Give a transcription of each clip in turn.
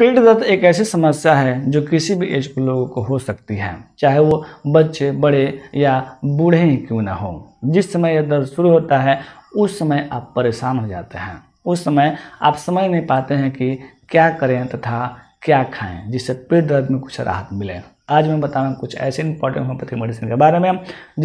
पेट दर्द एक ऐसी समस्या है जो किसी भी एज के लोगों को हो सकती है चाहे वो बच्चे बड़े या बूढ़े ही क्यों ना हो जिस समय यह दर्द शुरू होता है उस समय आप परेशान हो जाते हैं उस समय आप समझ नहीं पाते हैं कि क्या करें तथा क्या खाएं जिससे पेट दर्द में कुछ राहत मिले आज मैं बताऊँ कुछ ऐसे इंपॉर्टेंट होम्योपैथिक मेडिसिन के बारे में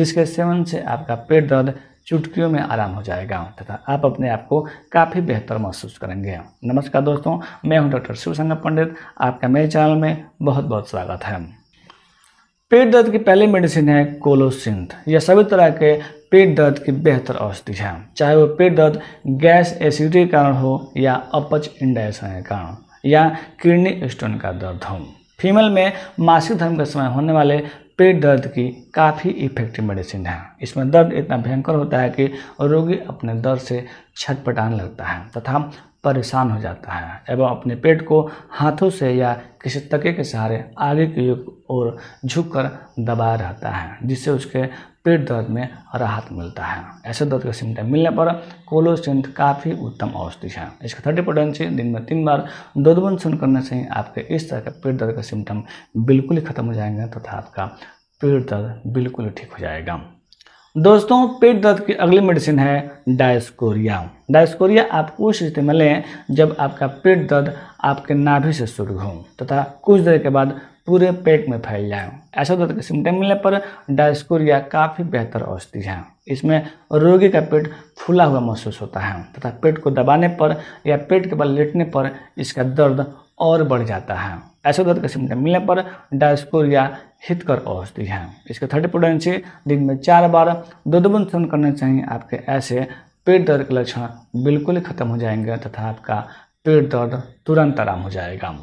जिसके सेवन से आपका पेट दर्द चुटकियों में आराम हो जाएगा तथा आप अपने आप को काफ़ी बेहतर महसूस करेंगे नमस्कार दोस्तों मैं हूं डॉक्टर शिवशंकर पंडित आपका मेरे चैनल में बहुत बहुत स्वागत है पेट दर्द की पहली मेडिसिन है कोलोसिंथ यह सभी तरह के पेट दर्द की बेहतर औषधि है चाहे वो पेट दर्द गैस एसिडिटी के कारण हो या अपच इंडाइसन के कारण या किडनी स्टोन का दर्द हो फीमेल में मासिक धर्म के समय होने वाले पेट दर्द की काफ़ी इफेक्टिव मेडिसिन है इसमें दर्द इतना भयंकर होता है कि रोगी अपने दर्द से छटपटाने लगता है तथा परेशान हो जाता है एवं अपने पेट को हाथों से या किसी तके के सहारे आगे की ओर झुककर दबा रहता है जिससे उसके पेट दर्द में राहत मिलता है ऐसे दर्द का सिम्टम मिलने पर कोलोसेंट काफ़ी उत्तम औषधि है इसका थर्टी पोटेंसी दिन में तीन बार दुर्दन सुन करने से ही आपके इस तरह का पेट दर्द का सिम्टम बिल्कुल ही खत्म हो जाएंगे तथा तो आपका पेट दर्द बिल्कुल ठीक हो जाएगा दोस्तों पेट दर्द की अगली मेडिसिन है डायस्कोरिया डायस्कोरिया आप उस स्थिति में लें जब आपका पेट दर्द आपके नाभि से शुरू हो तथा कुछ देर के बाद पूरे पेट में फैल जाए ऐसा दर्द का सिम्टम मिलने पर डायस्कोरिया काफ़ी बेहतर औषधि है इसमें रोगी का पेट फूला हुआ महसूस होता है तथा पेट को दबाने पर या पेट के बल लेटने पर इसका दर्द और बढ़ जाता है ऐसे दर्द का सिम्टम मिलने पर डायस्कोरिया हितकर औषधि है इसके थर्टी पोटेंसी दिन में चार बार दो दो सेवन चाहिए आपके ऐसे पेट दर्द के लक्षण बिल्कुल ही खत्म हो जाएंगे तथा आपका पेट दर्द तुरंत आराम हो जाएगा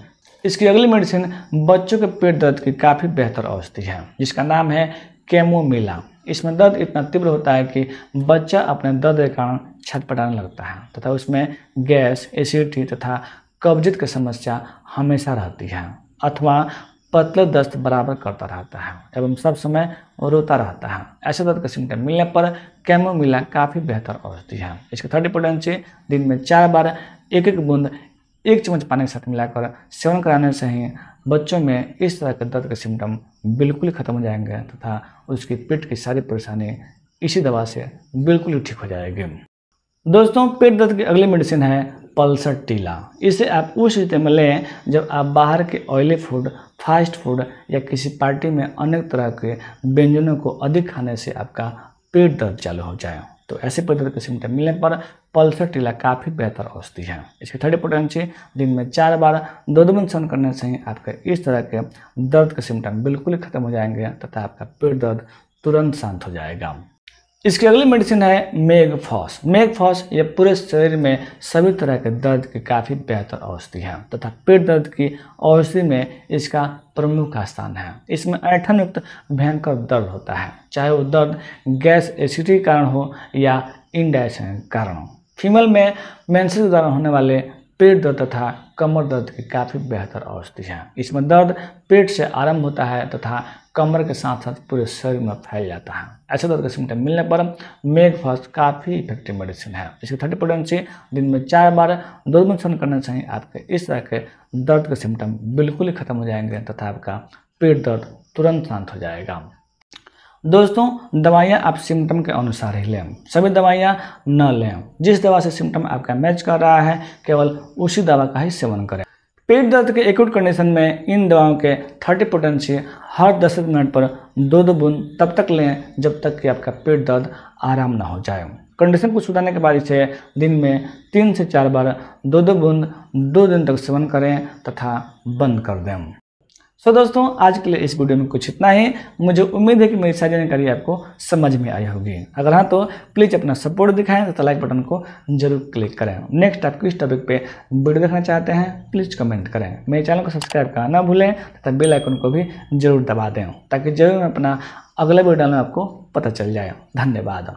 इसकी अगली मेडिसिन बच्चों के पेट दर्द की काफ़ी बेहतर औषधि है जिसका नाम है केमोमिला इसमें दर्द इतना तीव्र होता है कि बच्चा अपने दर्द के कारण छटपटाने लगता है तथा उसमें गैस एसिडिटी तथा कब्जित की समस्या हमेशा रहती है अथवा पतले दस्त बराबर करता रहता है एवं सब समय रोता रहता है ऐसे दर्द का सिम्टम मिलने पर कैमोमिला काफ़ी बेहतर औषधि है इसकी थर्टी पोटेंसी दिन में चार बार एक एक बूंद एक चम्मच पानी के साथ मिलाकर सेवन कराने से ही बच्चों में इस तरह के दर्द के सिम्टम बिल्कुल ख़त्म हो जाएंगे तथा उसके पेट की सारी परेशानी इसी दवा से बिल्कुल ही ठीक हो जाएगी दोस्तों पेट दर्द की अगली मेडिसिन है पल्सर टीला इसे आप उस स्थिति में लें जब आप बाहर के ऑयली फूड फास्ट फूड या किसी पार्टी में अनेक तरह के व्यंजनों को अधिक खाने से आपका पेट दर्द चालू हो जाए तो ऐसे पद्धति के सिम्टम मिलने पर पल्सर टीला काफ़ी बेहतर औषधि है इसके थर्ड इंपोर्टेंट चीज दिन में चार बार दो सेवन करने से ही आपके इस तरह के दर्द के सिम्टम बिल्कुल ही खत्म हो जाएंगे तथा आपका पेट दर्द तुरंत शांत हो जाएगा इसकी अगली मेडिसिन है मेघफॉस मेघफॉस ये पूरे शरीर में सभी तरह के दर्द की काफ़ी बेहतर औषधि है तथा पेट दर्द की औषधि में इसका प्रमुख स्थान है इसमें ऐठन युक्त भयंकर दर्द होता है चाहे वो दर्द गैस एसिडिटी के कारण हो या इंडाइजेशन के कारण हो फीमेल में मेंसेस के दौरान होने वाले पेट दर्द तथा कमर दर्द की काफ़ी बेहतर औषधि है इसमें दर्द पेट से आरंभ होता है तथा कमर के साथ साथ पूरे शरीर में फैल जाता है ऐसे दर्द का सिम्टम मिलने पर मेघ फर्स्ट काफ़ी इफेक्टिव मेडिसिन है इसकी थर्टी से दिन में चार बार दो करने सेवन करना चाहिए आपके इस तरह के दर्द के सिम्टम बिल्कुल ही खत्म हो जाएंगे तथा आपका पेट दर्द तुरंत शांत हो जाएगा दोस्तों दवाइयाँ आप सिम्टम के अनुसार ही लें सभी दवाइयाँ न लें जिस दवा से सिम्टम आपका मैच कर रहा है केवल उसी दवा का ही सेवन करें पेट दर्द के एक्यूट कंडीशन में इन दवाओं के थर्टी पोटेंसी हर दस मिनट पर दो दो बूंद तब तक लें जब तक कि आपका पेट दर्द आराम ना हो जाए कंडीशन को सुधारने के बाद इसे दिन में तीन से चार बार दो दो बूंद दो दिन तक सेवन करें तथा बंद कर दें सो so, दोस्तों आज के लिए इस वीडियो में कुछ इतना ही मुझे उम्मीद है कि मेरी सारी जानकारी आपको समझ में आई होगी अगर हाँ तो प्लीज़ अपना सपोर्ट दिखाएं तथा तो लाइक बटन को जरूर क्लिक करें नेक्स्ट आप किस टॉपिक पे वीडियो देखना चाहते हैं प्लीज़ कमेंट करें मेरे चैनल को सब्सक्राइब करना ना भूलें तथा बेल आइकन को भी जरूर दबा दें ताकि जरूर अपना अगले वीडियो में आपको पता चल जाए धन्यवाद